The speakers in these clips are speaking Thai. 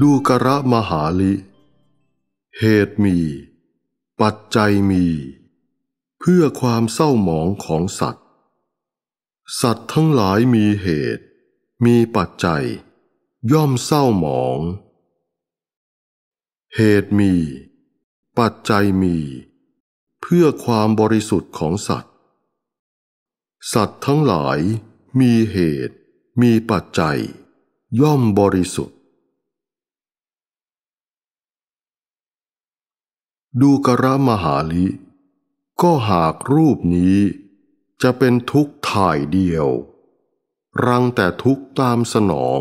ดูกระมหาลิเหตุมี ปัจจัยมี เพื่อความเศร้าหมองของสัตว์ สัตว์ทั้งหลายมีเหตุ มีปัจจัย ย่อมเศร้าหมอง เหตุมี ปัจจัยมี เพื่อความบริสุทธิ์ของสัตว์ สัตว์ทั้งหลายมีเหตุ มีปัจจัย ย่อมบริสุทธิ์ดูกระมหาลิ ก็หากรูปนี้จะเป็นทุกข์ถ่ายเดียว รังแต่ทุกข์ตามสนอง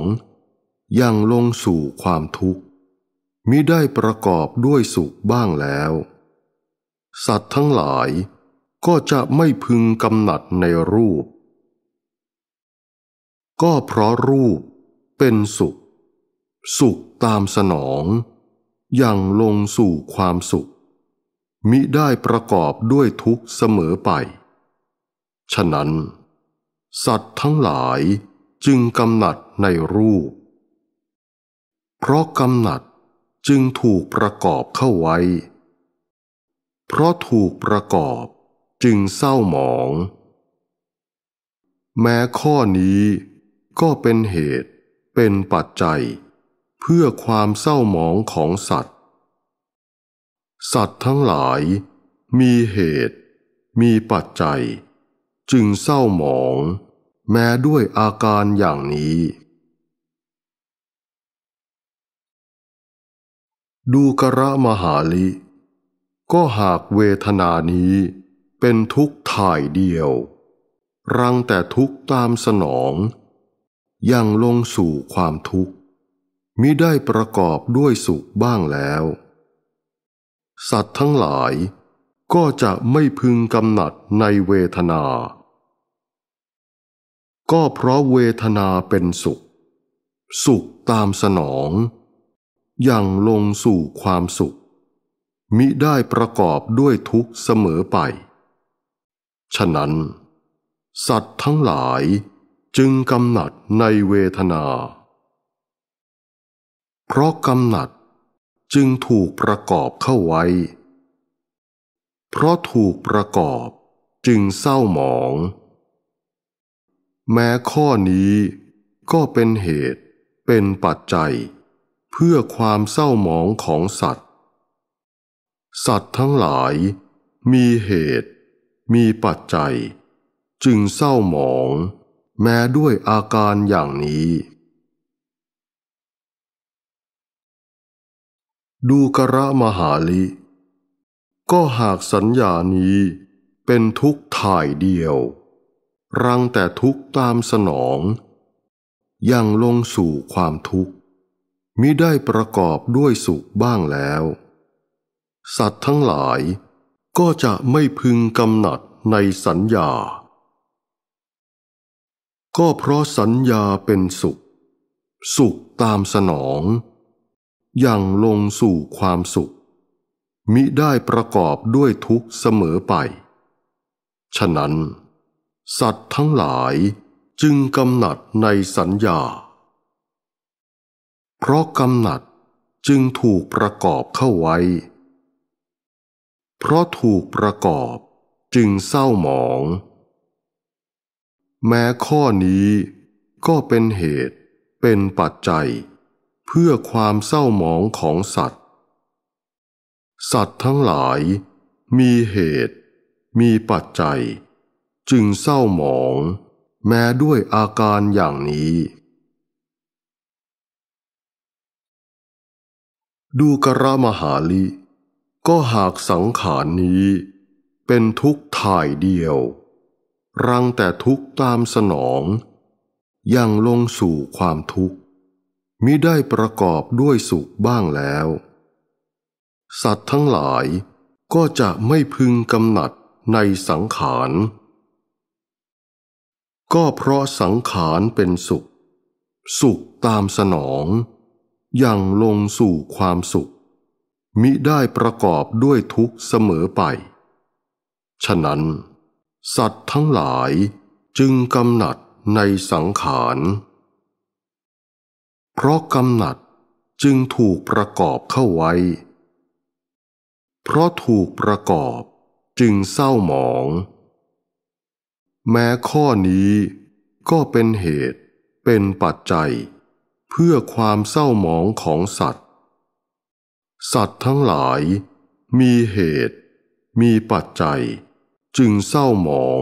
ยังลงสู่ความทุกข์ มิได้ประกอบด้วยสุขบ้างแล้ว สัตว์ทั้งหลายก็จะไม่พึงกำหนัดในรูป ก็เพราะรูปเป็นสุข สุขตามสนอง ยังลงสู่ความสุขมิได้ประกอบด้วยทุกข์เสมอไป ฉะนั้น สัตว์ทั้งหลายจึงกำหนัดในรูป เพราะกำหนัดจึงถูกประกอบเข้าไว้ เพราะถูกประกอบจึงเศร้าหมอง แม้ข้อนี้ก็เป็นเหตุเป็นปัจจัย เพื่อความเศร้าหมองของสัตว์สัตว์ทั้งหลายมีเหตุ มีปัจจัย จึงเศร้าหมอง แม้ด้วยอาการอย่างนี้ ดูกระมหาลิ ก็หากเวทนานี้เป็นทุกข์ถ่ายเดียว รังแต่ทุกข์ตามสนอง ยังลงสู่ความทุกข์ มิได้ประกอบด้วยสุขบ้างแล้วสัตว์ทั้งหลายก็จะไม่พึงกำหนัดในเวทนา ก็เพราะเวทนาเป็นสุข สุขตามสนอง อย่างลงสู่ความสุข มิได้ประกอบด้วยทุกข์เสมอไป ฉะนั้น สัตว์ทั้งหลายจึงกำหนัดในเวทนา เพราะกำหนัดจึงถูกประกอบเข้าไว้ เพราะถูกประกอบจึงเศร้าหมอง แม้ข้อนี้ก็เป็นเหตุเป็นปัจจัย เพื่อความเศร้าหมองของสัตว์ สัตว์ทั้งหลายมีเหตุ มีปัจจัย จึงเศร้าหมองแม้ด้วยอาการอย่างนี้ดูกระมหาลิ ก็หากสัญญานี้เป็นทุกถ่ายเดียวรังแต่ทุกตามสนอง ยังลงสู่ความทุกข์มิได้ประกอบด้วยสุขบ้างแล้ว สัตว์ทั้งหลายก็จะไม่พึงกำหนัดในสัญญา ก็เพราะสัญญาเป็นสุข สุขตามสนองอย่างลงสู่ความสุข มิได้ประกอบด้วยทุกข์เสมอไป ฉะนั้น สัตว์ทั้งหลายจึงกำหนัดในสัญญา เพราะกำหนัดจึงถูกประกอบเข้าไว้ เพราะถูกประกอบจึงเศร้าหมอง แม้ข้อนี้ก็เป็นเหตุเป็นปัจจัยพื่อความเศร้าหมองของสัตว์ สัตว์ทั้งหลายมีเหตุ มีปัจจัย จึงเศร้าหมอง แม้ด้วยอาการอย่างนี้ ดูกระมหาลิ ก็หากสังขารนนี้เป็นทุกข์ถ่ายเดียวรังแต่ทุกข์ตามสนอง ยังลงสู่ความทุกข์มิได้ประกอบด้วยสุขบ้างแล้ว สัตว์ทั้งหลายก็จะไม่พึงกำหนัดในสังขาร ก็เพราะสังขารเป็นสุข สุขตามสนองอย่างลงสู่ความสุข มิได้ประกอบด้วยทุกเสมอไป ฉะนั้น สัตว์ทั้งหลายจึงกำหนัดในสังขารเพราะกำหนัดจึงถูกประกอบเข้าไว้ เพราะถูกประกอบจึงเศร้าหมอง แม้ข้อนี้ก็เป็นเหตุเป็นปัจจัย เพื่อความเศร้าหมองของสัตว์ สัตว์ทั้งหลายมีเหตุมีปัจจัย จึงเศร้าหมอง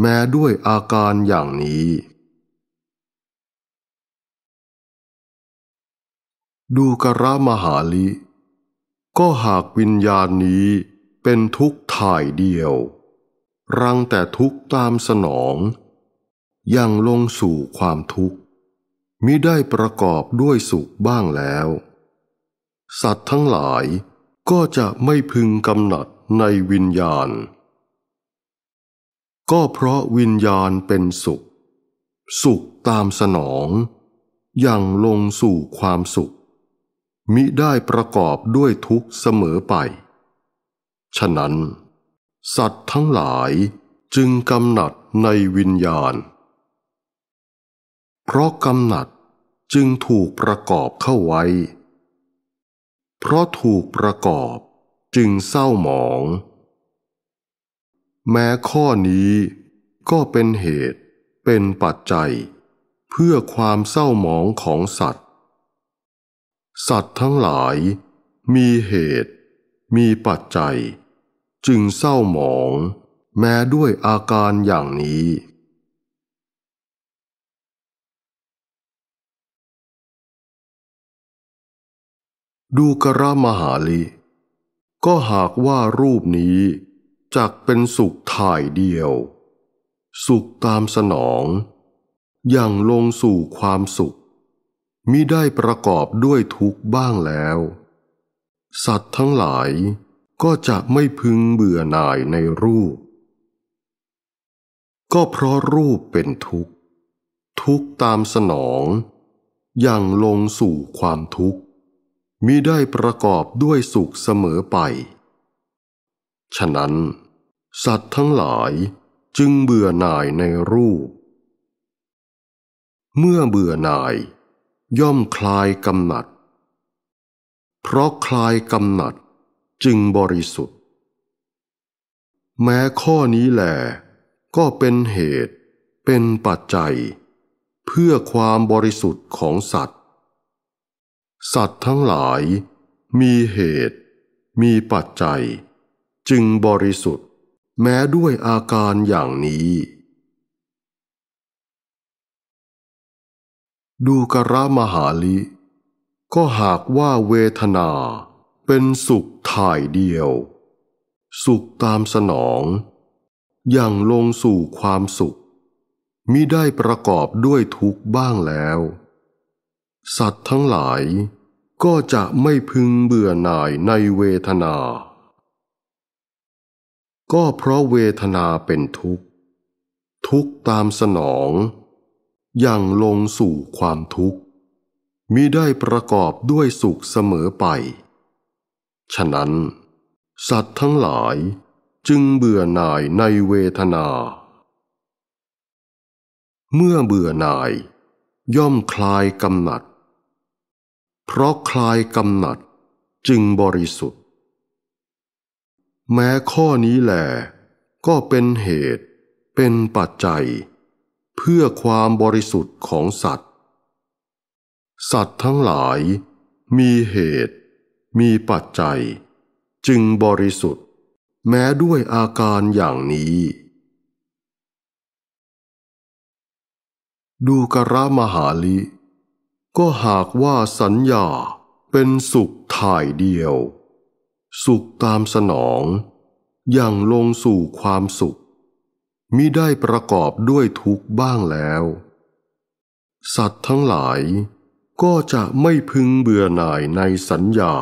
แม้ด้วยอาการอย่างนี้ดูกระมหาลิ ก็หากวิญญาณนี้เป็นทุกข์ถ่ายเดียว รังแต่ทุกข์ตามสนอง ยังลงสู่ความทุกข์มิได้ประกอบด้วยสุขบ้างแล้ว สัตว์ทั้งหลายก็จะไม่พึงกำหนัดในวิญญาณ ก็เพราะวิญญาณเป็นสุข สุขตามสนอง ยังลงสู่ความสุขมิได้ประกอบด้วยทุกเสมอไป ฉะนั้น สัตว์ทั้งหลายจึงกำหนัดในวิญญาณ เพราะกำหนัดจึงถูกประกอบเข้าไว้ เพราะถูกประกอบจึงเศร้าหมอง แม้ข้อนี้ก็เป็นเหตุเป็นปัจจัย เพื่อความเศร้าหมองของสัตวสัตว์ทั้งหลายมีเหตุ มีปัจจัย จึงเศร้าหมอง แม้ด้วยอาการอย่างนี้ ดูกระมหาลิ ก็หากว่ารูปนี้จักเป็นสุขถ่ายเดียว สุขตามสนอง อย่างลงสู่ความสุขมิได้ประกอบด้วยทุกข์บ้างแล้ว สัตว์ทั้งหลายก็จะไม่พึงเบื่อหน่ายในรูป ก็เพราะรูปเป็นทุกข์ ทุกข์ตามสนองอย่างลงสู่ความทุกข์ มิได้ประกอบด้วยสุขเสมอไป ฉะนั้น สัตว์ทั้งหลายจึงเบื่อหน่ายในรูป เมื่อเบื่อหน่ายย่อมคลายกำหนัด เพราะคลายกำหนัด จึงบริสุทธิ์ แม้ข้อนี้แหลก็เป็นเหตุ เป็นปัจจัย เพื่อความบริสุทธิ์ของสัตว์ สัตว์ทั้งหลายมีเหตุ มีปัจจัยจึงบริสุทธิ์ แม้ด้วยอาการอย่างนี้ดูกรามหาลิ ก็หากว่าเวทนาเป็นสุขถ่ายเดียว สุขตามสนอง อย่างลงสู่ความสุขมิได้ประกอบด้วยทุกข์บ้างแล้ว สัตว์ทั้งหลาย ก็จะไม่พึงเบื่อหน่ายในเวทนา ก็เพราะเวทนาเป็นทุกข์ ทุกข์ตามสนองอย่างลงสู่ความทุกข์มิได้ประกอบด้วยสุขเสมอไป ฉะนั้น สัตว์ทั้งหลายจึงเบื่อหน่ายในเวทนา เมื่อเบื่อหน่ายย่อมคลายกำหนัด เพราะคลายกำหนัดจึงบริสุทธิ์ แม้ข้อนี้แหละก็เป็นเหตุเป็นปัจจัยเพื่อความบริสุทธิ์ของสัตว์ สัตว์ทั้งหลายมีเหตุ มีปัจจัย จึงบริสุทธิ์ แม้ด้วยอาการอย่างนี้ ดูกระมหาลิ ก็หากว่าสัญญาเป็นสุขถ่ายเดียว สุขตามสนอง อย่างลงสู่ความสุขมิได้ประกอบด้วยทุกข์บ้างแล้ว สัตว์ทั้งหลายก็จะไม่พึงเบื่อหน่ายในสัญญา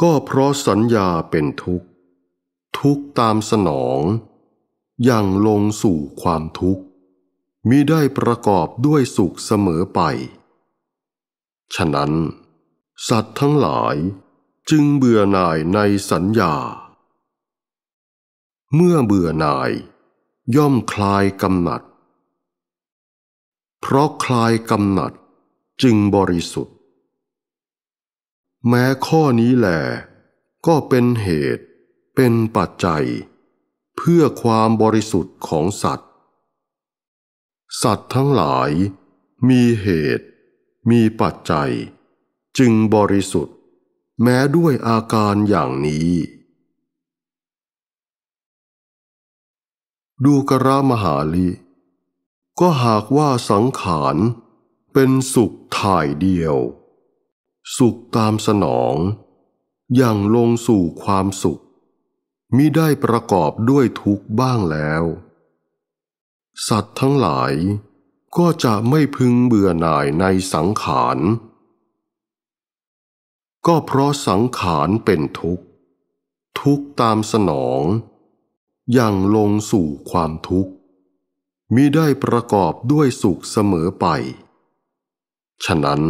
ก็เพราะสัญญาเป็นทุกข์ ทุกตามสนองอย่างลงสู่ความทุกข์ มิได้ประกอบด้วยสุขเสมอไป ฉะนั้นสัตว์ทั้งหลายจึงเบื่อหน่ายในสัญญาเมื่อเบื่อหน่ายย่อมคลายกำหนัด เพราะคลายกำหนัดจึงบริสุทธิ์ แม้ข้อนี้แหลก็เป็นเหตุเป็นปัจจัย เพื่อความบริสุทธิ์ของสัตว์ สัตว์ทั้งหลายมีเหตุ มีปัจจัย จึงบริสุทธิ์ แม้ด้วยอาการอย่างนี้ดูกระมหาลีก็หากว่าสังขารเป็นสุขถ่ายเดียว สุขตามสนอง อย่างลงสู่ความสุขมิได้ประกอบด้วยทุกข์บ้างแล้ว สัตว์ทั้งหลาย ก็จะไม่พึงเบื่อหน่ายในสังขาร ก็เพราะสังขารเป็นทุกข์ ทุกตามสนองอย่างลงสู่ความทุกข์มิได้ประกอบด้วยสุขเสมอไป ฉะนั้น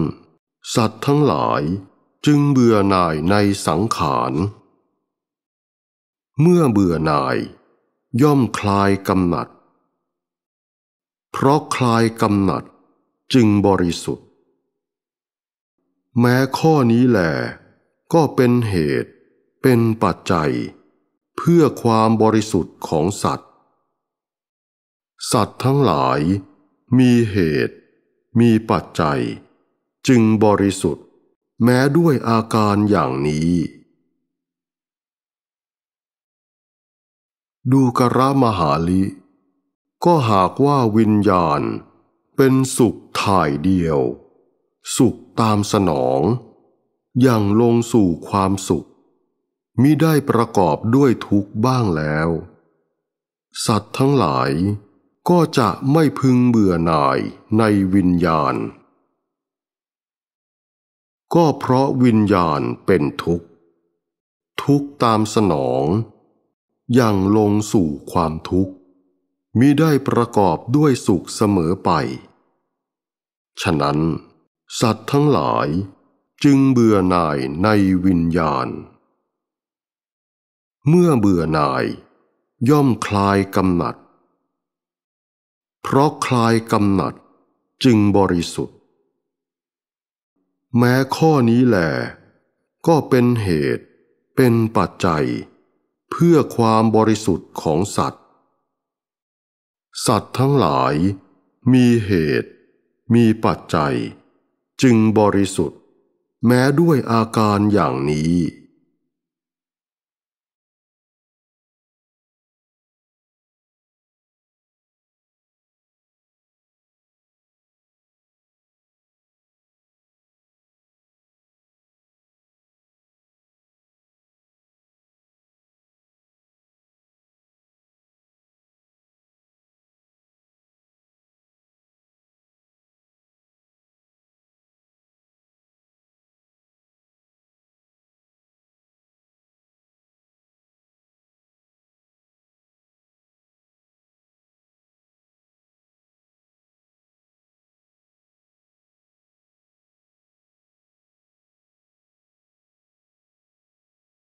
สัตว์ทั้งหลายจึงเบื่อหน่ายในสังขาร เมื่อเบื่อหน่ายย่อมคลายกำหนัด เพราะคลายกำหนัดจึงบริสุทธิ์ แม้ข้อนี้แหละก็เป็นเหตุเป็นปัจจัยพื่อความบริสุทธิ์ของสัตว์ สัตว์ทั้งหลายมีเหตุ มีปัจจัย จึงบริสุทธิ์แม้ด้วยอาการอย่างนี้ ดูกระมหาลิ ก็หากว่าวิญญาณเป็นสุขถ่ายเดียว สุขตามสนอง อย่างลงสู่ความสุขมิได้ประกอบด้วยทุกข์บ้างแล้ว สัตว์ทั้งหลายก็จะไม่พึงเบื่อหน่ายในวิญญาณ ก็เพราะวิญญาณเป็นทุกข์ ทุกข์ตามสนอง อย่างลงสู่ความทุกข์มิได้ประกอบด้วยสุขเสมอไป ฉะนั้น สัตว์ทั้งหลายจึงเบื่อหน่ายในวิญญาณเมื่อเบื่อหน่าย ย่อมคลายกำหนัด เพราะคลายกำหนัดจึงบริสุทธิ์ แม้ข้อนี้แหลก็เป็นเหตุเป็นปัจจัย เพื่อความบริสุทธิ์ของสัตว์ สัตว์ทั้งหลายมีเหตุ มีปัจจัย จึงบริสุทธิ์ แม้ด้วยอาการอย่างนี้